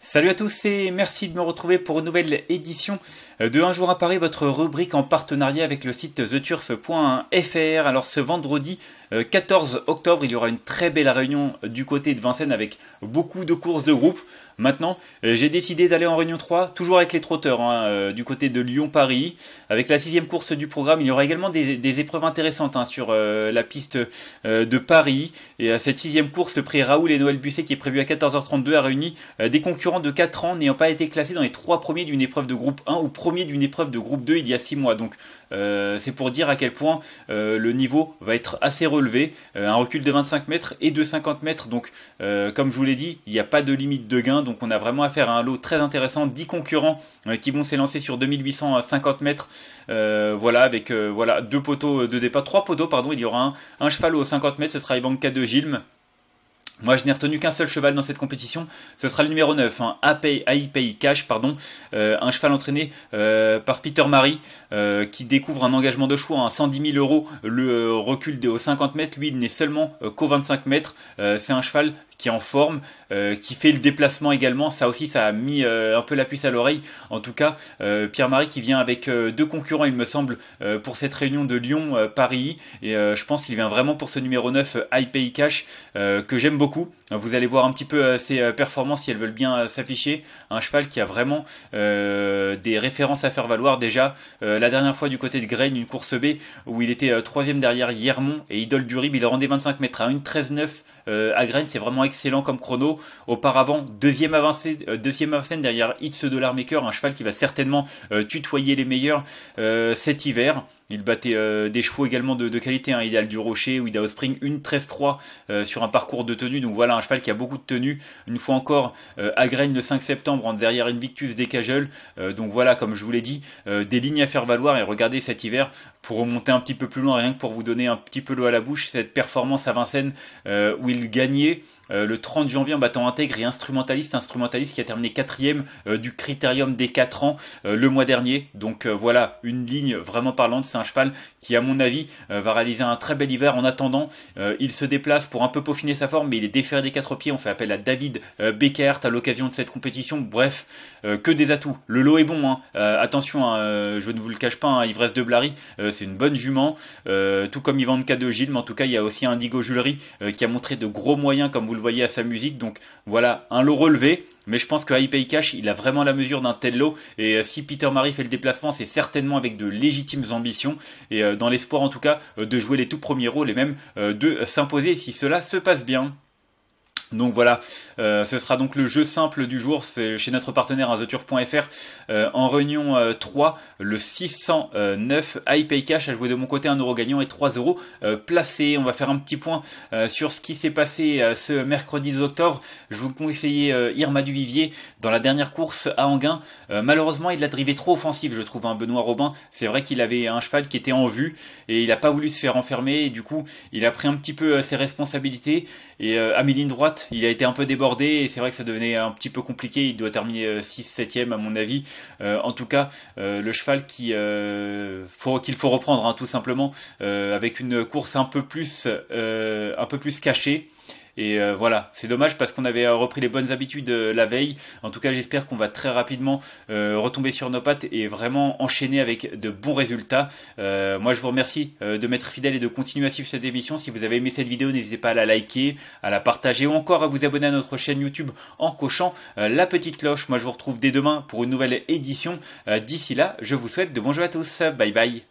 Salut à tous et merci de me retrouver pour une nouvelle édition euh, de Un jour à Paris, votre rubrique en partenariat avec le site theturf.fr. Alors ce vendredi 14 euh, octobre, il y aura une très belle réunion du côté de Vincennes avec beaucoup de courses de groupe. Maintenant, euh, j'ai décidé d'aller en Réunion 3, toujours avec les trotteurs, hein, du côté de Lyon-Paris. Avec la sixième course du programme, il y aura également des, épreuves intéressantes hein, sur la piste de Paris. Et à cette sixième course, le prix Raoul et Noël Busset, qui est prévu à 14h32, a réuni des concurrents de 4 ans n'ayant pas été classé dans les 3 premiers d'une épreuve de groupe 1 ou premier d'une épreuve de groupe 2 il y a 6 mois. Donc euh, c'est pour dire à quel point euh, le niveau va être assez relevé. Euh, un recul de 25 mètres et de 50 mètres. Donc comme je vous l'ai dit, il n'y a pas de limite de gain. Donc on a vraiment affaire à un lot très intéressant. 10 concurrents qui vont s'élancer sur 2850 mètres. voilà, avec voilà, deux poteaux de départ, trois poteaux, pardon, il y aura un, cheval aux 50 mètres, ce sera Ivanka de Gilm moi, je n'ai retenu qu'un seul cheval dans cette compétition, ce sera le numéro 9, un AIPI Cash, pardon, euh, un cheval entraîné euh, par Peter Marie, euh, qui découvre un engagement de choix, à 110 000 euros, le recul des hauts 50 mètres, lui, il n'est seulement qu'aux 25 mètres, c'est un cheval qui est en forme, euh, qui fait le déplacement également. Ça aussi, ça a mis euh, un peu la puce à l'oreille. En tout cas, euh, Pierre-Marie qui vient avec deux concurrents, il me semble, pour cette réunion de Lyon-Paris. Et je pense qu'il vient vraiment pour ce numéro 9, IPI Cash, que j'aime beaucoup. Vous allez voir un petit peu ses performances si elles veulent bien s'afficher. Un cheval qui a vraiment des références à faire valoir. Déjà, la dernière fois du côté de Grain, une course B, où il était troisième derrière Hiermont et Idole du Rib, il rendu 25 mètres à 1,13-9 à Grain. C'est vraiment excellent comme chrono. Auparavant, deuxième avancée, euh, deuxième avancée derrière It's Dollar Maker, un cheval qui va certainement euh, tutoyer les meilleurs euh, cet hiver. Il battait des chevaux également de, qualité, un hein. Idéal du Rocher ou au Spring, une 13-3 sur un parcours de tenue. Donc voilà, un cheval qui a beaucoup de tenue. Une fois encore, à Graine le 5 septembre, en derrière Invictus des Cajoles donc voilà, comme je vous l'ai dit, des lignes à faire valoir et regardez cet hiver pour remonter un petit peu plus loin, rien que pour vous donner un petit peu l'eau à la bouche, cette performance à Vincennes où il gagnait euh, le 30 janvier en battant Intègre et Instrumentaliste, Instrumentaliste qui a terminé quatrième euh, du Critérium des 4 ans euh, le mois dernier. Donc voilà, une ligne vraiment parlante, c'est un cheval qui à mon avis va réaliser un très bel hiver. En attendant, il se déplace pour un peu peaufiner sa forme, mais il est déféré des 4 pieds. On fait appel à David Beckert à l'occasion de cette compétition. Bref, que des atouts. Le lot est bon. Hein. attention, hein, je ne vous le cache pas, hein, Ivresse de Blary, c'est une bonne jument, tout comme Ivan k de Gilles, mais en tout cas, il y a aussi Indigo Julery qui a montré de gros moyens, comme vous le voyez à sa musique. Donc voilà, un lot relevé. Mais je pense que I Cash, il a vraiment la mesure d'un tel lot. Et euh, si Peter Marie fait le déplacement, c'est certainement avec de légitimes ambitions. Et euh, dans l'espoir en tout cas euh, de jouer les tout premiers rôles et même de s'imposer si cela se passe bien. Donc voilà, euh, ce sera donc le jeu simple du jour chez notre partenaire hein, euh, en réunion 3, euh, le 609 iPay Cash a joué de mon côté un euro gagnant et 3 euros placés. On va faire un petit point sur ce qui s'est passé ce mercredi 10 octobre. Je vous conseillais Irma du Vivier dans la dernière course à Anguin. malheureusement, il l'a drivé trop offensif je trouve, un hein, Benoît Robin. C'est vrai qu'il avait un cheval qui était en vue et il n'a pas voulu se faire enfermer et du coup, il a pris un petit peu ses responsabilités et à mi droite, il a été un peu débordé et c'est vrai que ça devenait un petit peu compliqué. Il doit terminer 6-7ème euh, à mon avis. Euh, en tout cas, euh, le cheval qu'il faut reprendre hein, tout simplement avec une course un peu plus un peu plus cachée. Et euh, voilà, c'est dommage parce qu'on avait euh, repris les bonnes habitudes euh, la veille. En tout cas, j'espère qu'on va très rapidement retomber sur nos pattes et vraiment enchaîner avec de bons résultats. moi, je vous remercie de m'être fidèle et de continuer à suivre cette émission. Si vous avez aimé cette vidéo, n'hésitez pas à la liker, à la partager ou encore à vous abonner à notre chaîne YouTube en cochant la petite cloche. Moi, je vous retrouve dès demain pour une nouvelle édition. D'ici là, je vous souhaite de bons jeux à tous. Bye bye.